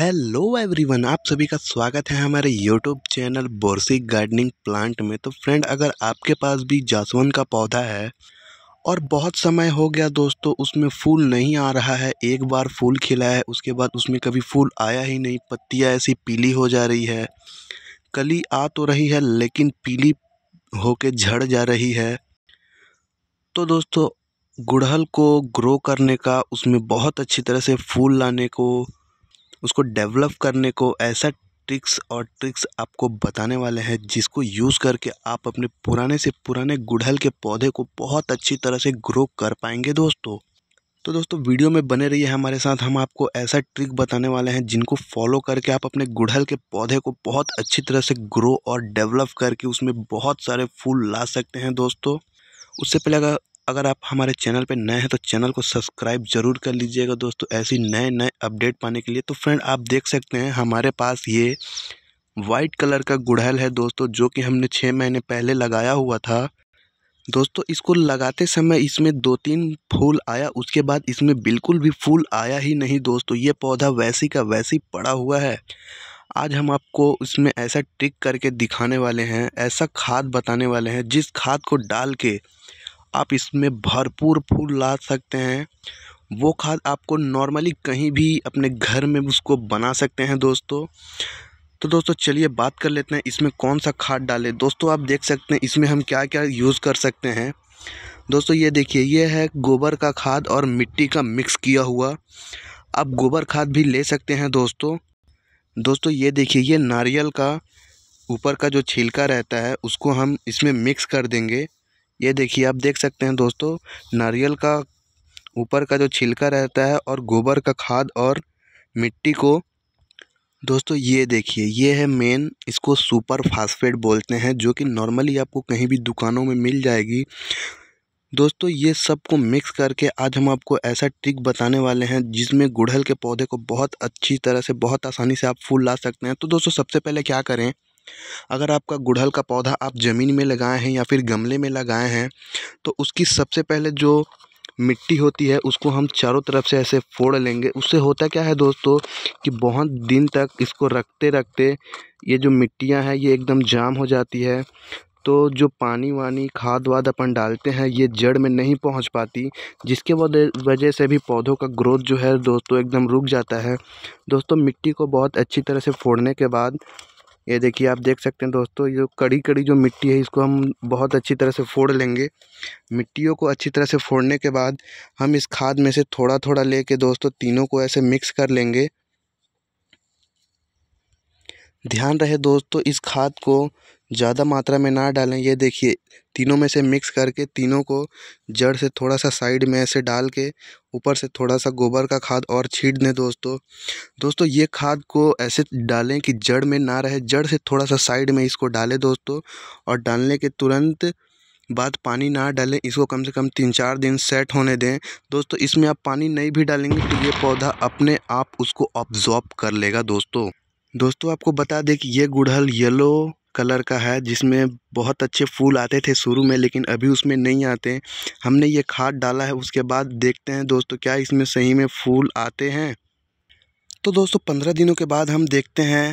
hello everyone आप सभी का स्वागत है हमारे यूट्यूब चैनल बोरसी गार्डनिंग प्लांट में तो फ्रेंड अगर आपके पास भी जासवन का पौधा है और बहुत समय हो गया दोस्तों उसमें फूल नहीं आ रहा है एक बार फूल खिला है उसके बाद उसमें कभी फूल आया ही नहीं पत्तियाँ ऐसी पीली हो जा रही है कली आ तो रही है लेकिन पीली होके झड़ जा रही है तो दोस्तों गुड़हल को ग्रो करने का उसमें बहुत अच्छी तरह से फूल लाने को उसको डेवलप करने को ऐसा ट्रिक्स और ट्रिक्स आपको बताने वाले हैं जिसको यूज़ करके आप अपने पुराने से पुराने गुड़हल के पौधे को बहुत अच्छी तरह से ग्रो कर पाएंगे दोस्तों तो दोस्तों वीडियो में बने रहिए हमारे साथ हम आपको ऐसा ट्रिक बताने वाले हैं जिनको फॉलो करके आप अपने गुड़हल के पौधे को बहुत अच्छी तरह से ग्रो और डेवलप करके उसमें बहुत सारे फूल ला सकते हैं दोस्तों उससे पहले अगर अगर आप हमारे चैनल पर नए हैं तो चैनल को सब्सक्राइब जरूर कर लीजिएगा दोस्तों ऐसी नए नए अपडेट पाने के लिए तो फ्रेंड आप देख सकते हैं हमारे पास ये वाइट कलर का गुड़हल है दोस्तों जो कि हमने छः महीने पहले लगाया हुआ था दोस्तों इसको लगाते समय इसमें दो तीन फूल आया उसके बाद इसमें बिल्कुल भी फूल आया ही नहीं दोस्तों ये पौधा वैसी का वैसी पड़ा हुआ है आज हम आपको इसमें ऐसा ट्रिक करके दिखाने वाले हैं ऐसा खाद बताने वाले हैं जिस खाद को डाल के आप इसमें भरपूर फूल ला सकते हैं वो खाद आपको नॉर्मली कहीं भी अपने घर में उसको बना सकते हैं दोस्तों तो दोस्तों चलिए बात कर लेते हैं इसमें कौन सा खाद डालें दोस्तों आप देख सकते हैं इसमें हम क्या क्या यूज़ कर सकते हैं दोस्तों ये देखिए ये है गोबर का खाद और मिट्टी का मिक्स किया हुआ आप गोबर खाद भी ले सकते हैं दोस्तों दोस्तों ये देखिए ये नारियल का ऊपर का जो छिलका रहता है उसको हम इसमें मिक्स कर देंगे ये देखिए आप देख सकते हैं दोस्तों नारियल का ऊपर का जो छिलका रहता है और गोबर का खाद और मिट्टी को दोस्तों ये देखिए ये है मेन इसको सुपर फास्फेट बोलते हैं जो कि नॉर्मली आपको कहीं भी दुकानों में मिल जाएगी दोस्तों ये सब को मिक्स करके आज हम आपको ऐसा ट्रिक बताने वाले हैं जिसमें गुड़हल के पौधे को बहुत अच्छी तरह से बहुत आसानी से आप फूल ला सकते हैं तो दोस्तों सबसे पहले क्या करें अगर आपका गुड़हल का पौधा आप ज़मीन में लगाए हैं या फिर गमले में लगाए हैं तो उसकी सबसे पहले जो मिट्टी होती है उसको हम चारों तरफ से ऐसे फोड़ लेंगे उससे होता क्या है दोस्तों कि बहुत दिन तक इसको रखते रखते ये जो मिट्टियाँ हैं ये एकदम जाम हो जाती है तो जो पानी वानी खाद वाद अपन डालते हैं ये जड़ में नहीं पहुंच पाती जिसके वजह से भी पौधों का ग्रोथ जो है दोस्तों एकदम रुक जाता है दोस्तों मिट्टी को बहुत अच्छी तरह से फोड़ने के बाद ये देखिए आप देख सकते हैं दोस्तों ये कड़ी कड़ी जो मिट्टी है इसको हम बहुत अच्छी तरह से फोड़ लेंगे मिट्टियों को अच्छी तरह से फोड़ने के बाद हम इस खाद में से थोड़ा थोड़ा लेके दोस्तों तीनों को ऐसे मिक्स कर लेंगे ध्यान रहे दोस्तों इस खाद को ज़्यादा मात्रा में ना डालें ये देखिए तीनों में से मिक्स करके तीनों को जड़ से थोड़ा सा साइड में ऐसे डाल के ऊपर से थोड़ा सा गोबर का खाद और छीट दें दोस्तों दोस्तों ये खाद को ऐसे डालें कि जड़ में ना रहे जड़ से थोड़ा सा साइड में इसको डालें दोस्तों और डालने के तुरंत बाद पानी ना डालें इसको कम से कम तीन चार दिन सेट होने दें दोस्तों इसमें आप पानी नहीं भी डालेंगे तो ये पौधा अपने आप उसको ऑब्जॉर्ब कर लेगा दोस्तों दोस्तों आपको बता दें कि ये गुड़हल येलो कलर का है जिसमें बहुत अच्छे फूल आते थे शुरू में लेकिन अभी उसमें नहीं आते हमने ये खाद डाला है उसके बाद देखते हैं दोस्तों क्या इसमें सही में फूल आते हैं तो दोस्तों पंद्रह दिनों के बाद हम देखते हैं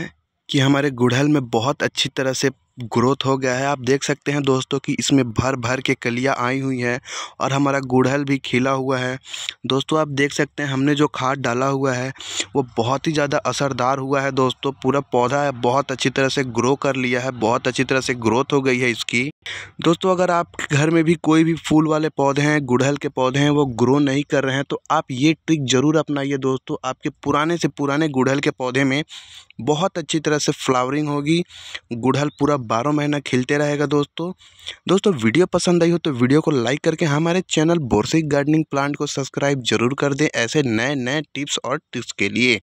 कि हमारे गुड़हल में बहुत अच्छी तरह से ग्रोथ हो गया है आप देख सकते हैं दोस्तों कि इसमें भर भर के कलियाँ आई हुई हैं और हमारा गुड़हल भी खिला हुआ है दोस्तों आप देख सकते हैं हमने जो खाद डाला हुआ है वो बहुत ही ज़्यादा असरदार हुआ है दोस्तों पूरा पौधा है बहुत अच्छी तरह से ग्रो कर लिया है बहुत अच्छी तरह से ग्रोथ हो गई है इसकी दोस्तों अगर आप घर में भी कोई भी फूल वाले पौधे हैं गुड़हल के पौधे हैं वो ग्रो नहीं कर रहे हैं तो आप ये ट्रिक ज़रूर अपनाइए दोस्तों आपके पुराने से पुराने गुड़हल के पौधे में बहुत अच्छी तरह से फ्लावरिंग होगी गुड़हल पूरा बारह महीना खिलते रहेगा दोस्तों दोस्तों वीडियो पसंद आई हो तो वीडियो को लाइक करके हमारे चैनल बोरसिक गार्डनिंग प्लांट को सब्सक्राइब जरूर कर दें ऐसे नए नए टिप्स और ट्रिक्स के लिए